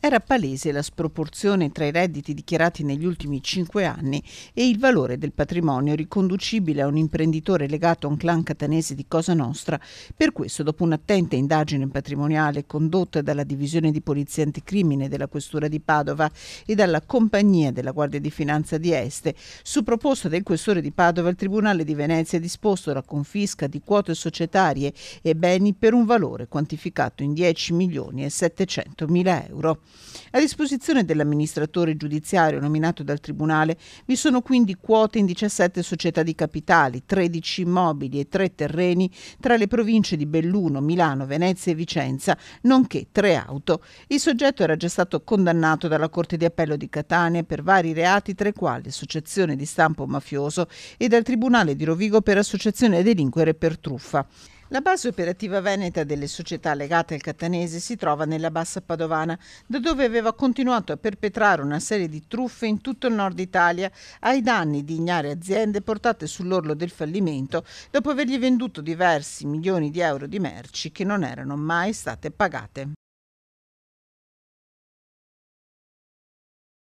era palese la sproporzione tra i redditi dichiarati negli ultimi cinque anni e il valore del patrimonio riconducibile a un imprenditore legato a un clan catanese di Cosa Nostra. Per questo, dopo un'attenta indagine patrimoniale condotta dalla Divisione di Polizia Anticrimine della Questura di Padova e dalla Compagnia della Guardia di Finanza di Este, su proposta del Questore di Padova, il Tribunale di Venezia ha disposto la confisca di quote societarie e beni per un valore quantificato in 10 milioni e 700 mila euro. A disposizione dell'amministratore giudiziario nominato dal Tribunale vi sono quindi quote in 17 società di capitali, 13 immobili e 3 terreni tra le province di Belluno, Milano, Venezia e Vicenza, nonché 3 auto. Il soggetto era già stato condannato dalla Corte di Appello di Catania per vari reati, tra i quali associazione di stampo mafioso e dal Tribunale di Rovigo per associazione a delinquere per truffa. La base operativa veneta delle società legate al Catanese si trova nella Bassa Padovana, da dove aveva continuato a perpetrare una serie di truffe in tutto il nord Italia ai danni di ignare aziende portate sull'orlo del fallimento dopo avergli venduto diversi milioni di euro di merci che non erano mai state pagate.